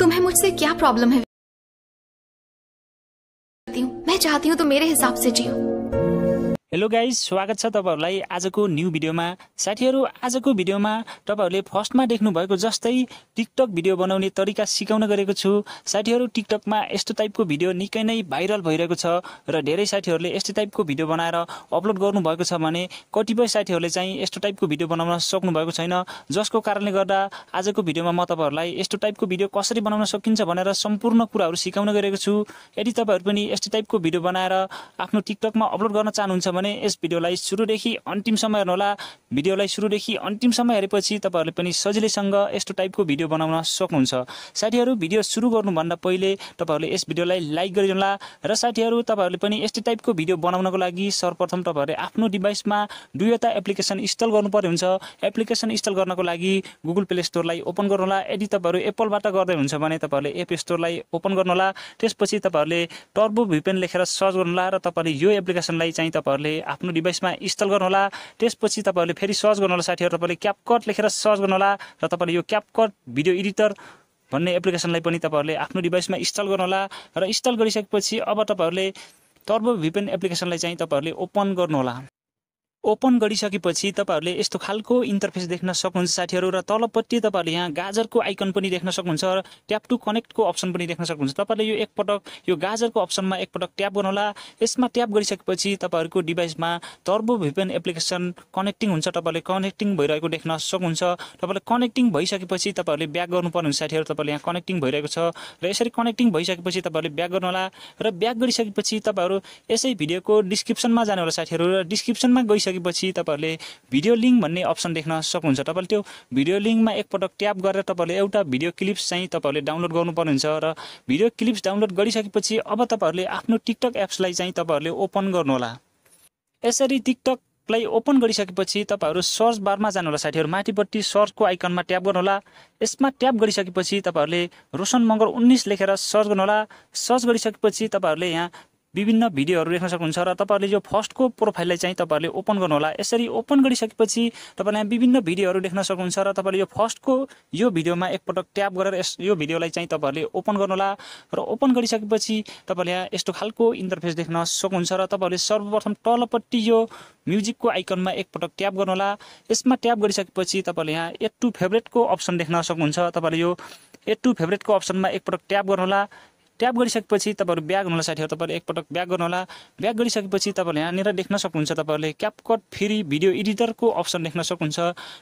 तुम्हें मुझसे क्या प्रॉब्लम है मैं चाहती हूँ तो मेरे हिसाब से जियो हेलो गाइज स्वागत छ तपाईँहरूलाई आजको न्यू भिडियोमा साथीहरू आजको भिडियोमा तपाईँहरूले फर्स्टमा देख्नुभएको जस्तै टिकटक भिडियो बनाउने तरिका सिकाउन गरेको छु साथीहरू टिकटकमा यस्तो टाइपको भिडियो निकै नै भाइरल भइरहेको छ र धेरै साथीहरूले यस्तो टाइपको भिडियो बनाएर अपलोड गर्नुभएको छ भने कतिपय साथीहरूले चाहिँ यस्तो टाइपको भिडियो बनाउन सक्नुभएको छैन जसको कारणले गर्दा आजको भिडियोमा म तपाईँहरूलाई यस्तो टाइपको भिडियो कसरी बनाउन सकिन्छ भनेर सम्पूर्ण कुराहरू सिकाउन गरेको छु यदि तपाईँहरू पनि यस्तो टाइपको भिडियो बनाएर आफ्नो टिकटकमा अपलोड गर्न चाहनुहुन्छ भने भने यस भिडियोलाई सुरुदेखि अन्तिमसम्म हेर्नुहोला भिडियोलाई सुरुदेखि अन्तिमसम्म हेरेपछि तपाईँहरूले पनि सजिलैसँग यस्तो टाइपको भिडियो बनाउन सक्नुहुन्छ साथीहरू भिडियो सुरु गर्नुभन्दा पहिले तपाईँहरूले यस भिडियोलाई लाइक गरिदिनुहोला र साथीहरू तपाईँहरूले पनि यस्तै टाइपको भिडियो बनाउनको लागि सर्वप्रथम तपाईँहरूले आफ्नो डिभाइसमा दुईवटा एप्लिकेसन इन्स्टल गर्नुपर्ने हुन्छ एप्लिकेसन इन्स्टल गर्नको लागि गुगल प्ले स्टोरलाई ओपन गर्नुहोला यदि तपाईँहरू एप्पलबाट गर्दै हुन्छ भने तपाईँहरूले एप स्टोरलाई ओपन गर्नुहोला त्यसपछि तपाईँहरूले टर्बो भिपेन लेखेर सर्च गर्नुहोला र तपाईँले यो एप्लिकेसनलाई चाहिँ तपाईँहरूले तपाईँहरूले आफ्नो डिभाइसमा इन्स्टल गर्नुहोला त्यसपछि तपाईँहरूले फेरि सर्च गर्नुहोला साथीहरू तपाईँले क्यापकट लेखेर सर्च गर्नुहोला र तपाईँले यो क्यापकट भिडियो एडिटर भन्ने एप्लिकेसनलाई पनि तपाईँहरूले आफ्नो डिभाइसमा इन्स्टल गर्नुहोला र इन्स्टल गरिसकेपछि अब तपाईँहरूले टर्बो भिपेन एप्लिकेसनलाई चाहिँ तपाईँहरूले ओपन गर्नुहोला ओपन गरिसकेपछि तपाईँहरूले यस्तो खालको इन्टरफेस देख्न सक्नुहुन्छ साथीहरू र तलपट्टि तपाईँहरूले यहाँ गाजरको आइकन पनि देख्न सक्नुहुन्छ र ट्याप टु कनेक्टको अप्सन पनि देख्न सक्नुहुन्छ तपाईँले यो एकपटक यो गाजरको अप्सनमा एकपटक ट्याप गर्नुहोला यसमा ट्याप गरिसकेपछि तपाईँहरूको डिभाइसमा टर्बो भिपेन एप्लिकेसन कनेक्टिङ हुन्छ तपाईँले कनेक्टिङ भइरहेको देख्न सक्नुहुन्छ तपाईँले कनेक्टिङ भइसकेपछि तपाईँहरूले ब्याक गर्नुपर्ने हुन्छ साथीहरू तपाईँले यहाँ कनेक्टिङ भइरहेको छ र यसरी कनेक्टिङ भइसकेपछि तपाईँहरूले ब्याक गर्नुहोला र ब्याक गरिसकेपछि तपाईँहरू यसै भिडियोको डिस्क्रिप्सनमा जानुहोला साथीहरू र डिस्क्रिप्सनमा गइसके गरिसकेपछि तपाईँहरूले भिडियो लिङ्क भन्ने अप्सन देख्न सक्नुहुन्छ तपाईँले त्यो भिडियो लिङ्कमा एकपटक ट्याप गरेर तपाईँहरूले एउटा भिडियो क्लिप्स चाहिँ तपाईँहरूले डाउनलोड गर्नुपर्ने हुन्छ र भिडियो क्लिप्स डाउनलोड गरिसकेपछि अब तपाईँहरूले आफ्नो टिकटक एप्सलाई चाहिँ तपाईँहरूले ओपन गर्नुहोला यसरी टिकटक लाई ओपन गरिसकेपछि तपाईँहरू सर्च बारमा जानुहोला साथीहरू माथिपट्टि सर्चको आइकनमा ट्याप गर्नुहोला यसमा ट्याप गरिसकेपछि तपाईँहरूले रोशन मगर उन्नाइस लेखेर सर्च गर्नुहोला सर्च गरिसकेपछि तपाईँहरूले यहाँ विभिन्न भिडियोहरू देख्न सक्नुहुन्छ र तपाईँहरूले यो फर्स्टको प्रोफाइललाई चाहिँ तपाईँहरूले ओपन गर्नुहोला यसरी ओपन गरिसकेपछि तपाईँले विभिन्न भिडियोहरू देख्न सक्नुहुन्छ र तपाईँले यो फर्स्टको यो भिडियोमा एकपटक ट्याप गरेर यस यो भिडियोलाई चाहिँ तपाईँहरूले ओपन गर्नुहोला र ओपन गरिसकेपछि तपाईँले यहाँ यस्तो खालको इन्टरफेस देख्न सक्नुहुन्छ र तपाईँहरूले सर्वप्रथम तलपट्टि यो म्युजिकको आइकनमा एकपटक ट्याप गर्नुहोला यसमा ट्याप गरिसकेपछि तपाईँले यहाँ एट टु फेभरेटको अप्सन देख्न सक्नुहुन्छ तपाईँले यो एट टु फेभरेटको अप्सनमा एकपटक ट्याप गर्नुहोला ट्याप गरिसकेपछि तपाईँहरू ब्याग हुनुहोला साथीहरू तपाईँले एकपटक ब्याग गर्नुहोला ब्याग गरिसकेपछि तपाईँहरूले यहाँनिर देख्न सक्नुहुन्छ तपाईँहरूले क्यापकट फ्री भिडियो एडिटरको अप्सन देख्न सक्नुहुन्छ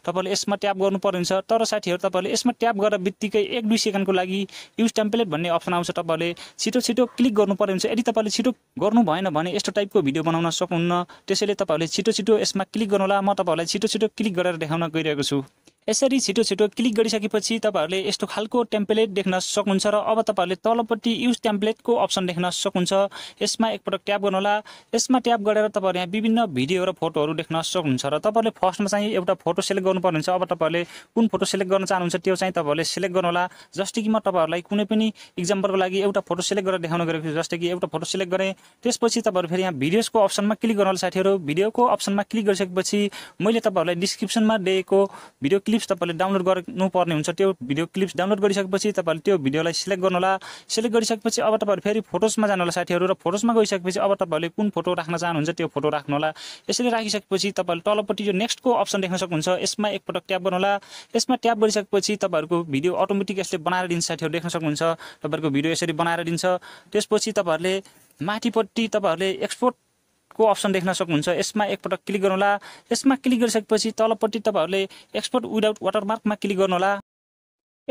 तपाईँहरूले यसमा ट्याप गर्नु पर्ने हुन्छ तर साथीहरू तपाईँहरूले यसमा ट्याप गरेर बित्तिकै एक दुई सेकेन्डको लागि युज टेम्पलेट भन्ने अप्सन आउँछ तपाईँहरूले छिटो छिटो क्लिक गर्नु पर्ने हुन्छ यदि तपाईँले छिटो गर्नु भएन भने यस्तो टाइपको भिडियो बनाउन सक्नुहुन्न त्यसैले तपाईँहरूले छिटो छिटो यसमा क्लिक गर्नुहोला म तपाईँहरूलाई छिटो छिटो क्लिक गरेर देखाउन गइरहेको छु यसरी छिटो छिटो क्लिक गरिसकेपछि तपाईँहरूले यस्तो खालको टेम्प्लेट देख्न सक्नुहुन्छ र अब तपाईँहरूले तलपट्टि युज टेम्प्लेटको अप्सन देख्न सक्नुहुन्छ यसमा एकपटक ट्याप गर्नुहोला यसमा ट्याप गरेर तपाईँहरू यहाँ विभिन्न भिडियो र फोटोहरू देख्न सक्नुहुन्छ र तपाईँहरूले फर्स्टमा चाहिँ एउटा फोटो सेलेक्ट गर्नुपर्ने हुन्छ अब तपाईँहरूले कुन फोटो सेलेक्ट गर्न चाहनुहुन्छ त्यो चाहिँ तपाईँहरूले सेलेक्ट गर्नुहोला जस्तै कि म तपाईँहरूलाई कुनै पनि इक्जाम्पलको लागि एउटा फोटो सेलेक्ट गरेर देखाउनु गरेको छु जस्तै कि एउटा फोटो सेलेक्ट गरेँ त्यसपछि तपाईँहरू फेरि यहाँ भिडियोजको अप्सनमा क्लिक गर्नुहोला साथीहरू भिडियोको अप्सनमा क्लिक गरिसकेपछि मैले तपाईँहरूलाई डिस्क्रिप्सनमा दिएको भिडियो क्लिक क्लिप्स तपाईँले डाउनलोड गर्नुपर्ने हुन्छ त्यो भिडियो क्लिप्स डाउनलोड गरिसकेपछि तपाईँले त्यो भिडियोलाई सिलेक्ट गर्नुहोला सिलेक्ट गरिसकेपछि अब तपाईँहरू फेरि फोटोसमा जानु होला साथीहरू र फोटोसमा गइसकेपछि अब तपाईँहरूले कुन फोटो राख्न चाहनुहुन्छ त्यो फोटो राख्नुहोला यसरी राखिसकेपछि तपाईँले तलपट्टि यो नेक्स्टको अप्सन देख्न सक्नुहुन्छ यसमा एकपटक ट्याप गर्नुहोला यसमा ट्याप गरिसकेपछि तपाईँहरूको भिडियो अटोमेटिक यसले बनाएर दिन्छ साथीहरू देख्न सक्नुहुन्छ तपाईँहरूको भिडियो यसरी बनाएर दिन्छ त्यसपछि तपाईँहरूले माथिपट्टि तपाईँहरूले एक्सपोर्ट को अप्सन देख्न सक्नुहुन्छ यसमा एकपटक क्लिक गर्नुहोला यसमा क्लिक गरिसकेपछि तलपट्टि तपाईँहरूले एक्सपोर्ट विदाउट वाटरमार्कमा क्लिक गर्नुहोला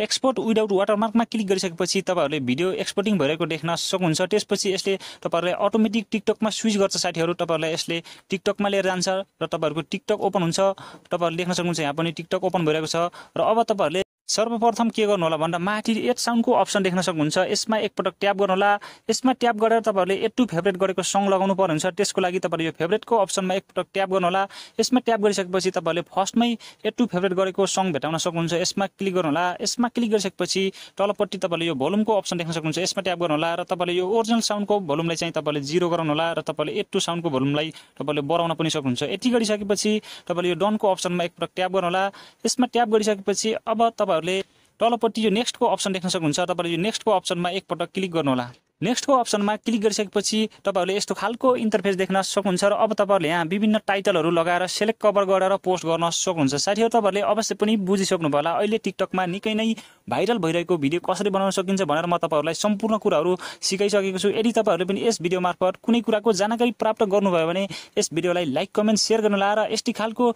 एक्सपोर्ट विदाउट वाटरमार्कमा क्लिक गरिसकेपछि तपाईँहरूले भिडियो एक्सपोर्टिङ भइरहेको देख्न सक्नुहुन्छ त्यसपछि यसले तपाईँहरूलाई अटोमेटिक टिकटकमा स्विच गर्छ साथीहरू तपाईँहरूलाई यसले टिकटकमा लिएर जान्छ र तपाईँहरूको टिकटक ओपन हुन्छ तपाईँहरूले देख्न सक्नुहुन्छ यहाँ पनि टिकटक ओपन भइरहेको छ र अब तपाईँहरूले सर्वप्रथम के गर्नु होला भन्दा माथि एट साउन्डको अप्सन देख्न सक्नुहुन्छ यसमा एकपटक ट्याप गर्नुहोला यसमा ट्याप गरेर तपाईँहरूले एट टू फेभरेट गरेको सङ लगाउनु पर्ने हुन्छ त्यसको लागि तपाईँले यो फेभरेटको अप्सनमा एकपटक ट्याप गर्नुहोला यसमा ट्याप गरिसकेपछि तपाईँहरूले फर्स्टमै एट टू फेभरेट गरेको सङ भेटाउन सक्नुहुन्छ यसमा क्लिक गर्नुहोला यसमा क्लिक गरिसकेपछि तलपट्टि तपाईँले यो भोल्युमको अप्सन देख्न सक्नुहुन्छ यसमा ट्याप गर्नुहोला र तपाईँले यो ओरिजिनल साउन्डको भोल्युमलाई चाहिँ तपाईँले जिरो गराउनुहोला र तपाईँले एट टू साउन्डको भोल्युमलाई तपाईँले बढाउन पनि सक्नुहुन्छ यति गरिसकेपछि तपाईँले यो डनको अप्सनमा एकपटक ट्याप गर्नुहोला यसमा ट्याप गरिसकेपछि अब तपाईँहरू तपाईँहरूले तलपट्टि यो नेक्स्टको अप्सन देख्न सक्नुहुन्छ तपाईँले यो नेक्स्टको अप्सनमा एकपटक क्लिक गर्नुहोला नेक्स्टको अप्सनमा क्लिक गरिसकेपछि तपाईँहरूले यस्तो खालको इन्टरफेस देख्न सक्नुहुन्छ र अब तपाईँहरूले यहाँ विभिन्न टाइटलहरू लगाएर सेलेक्ट कभर गरेर पोस्ट गर्न सक्नुहुन्छ साथीहरू तपाईँहरूले अवश्य पनि बुझिसक्नु होला अहिले टिकटकमा निकै नै भाइरल भइरहेको भिडियो कसरी बनाउन सकिन्छ भनेर म तपाईँहरूलाई सम्पूर्ण कुराहरू सिकाइसकेको छु यदि तपाईँहरूले पनि यस भिडियो मार्फत कुनै कुराको जानकारी प्राप्त गर्नुभयो भने यस भिडियोलाई लाइक कमेन्ट सेयर गर्नुहोला र यस्तै खालको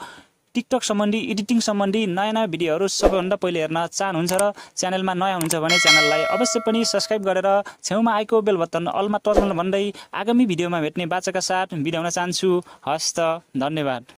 टिकटक सम्बन्धी एडिटिङ सम्बन्धी नयाँ नयाँ भिडियोहरू सबैभन्दा पहिले हेर्न चाहनुहुन्छ र च्यानलमा नयाँ हुन्छ भने च्यानललाई अवश्य पनि सब्सक्राइब गरेर छेउमा आएको बेल बत्तन अलमा टर्न भन्दै आगामी भिडियोमा भेट्ने बाचाका साथ बिराउन चाहन्छु हस्त धन्यवाद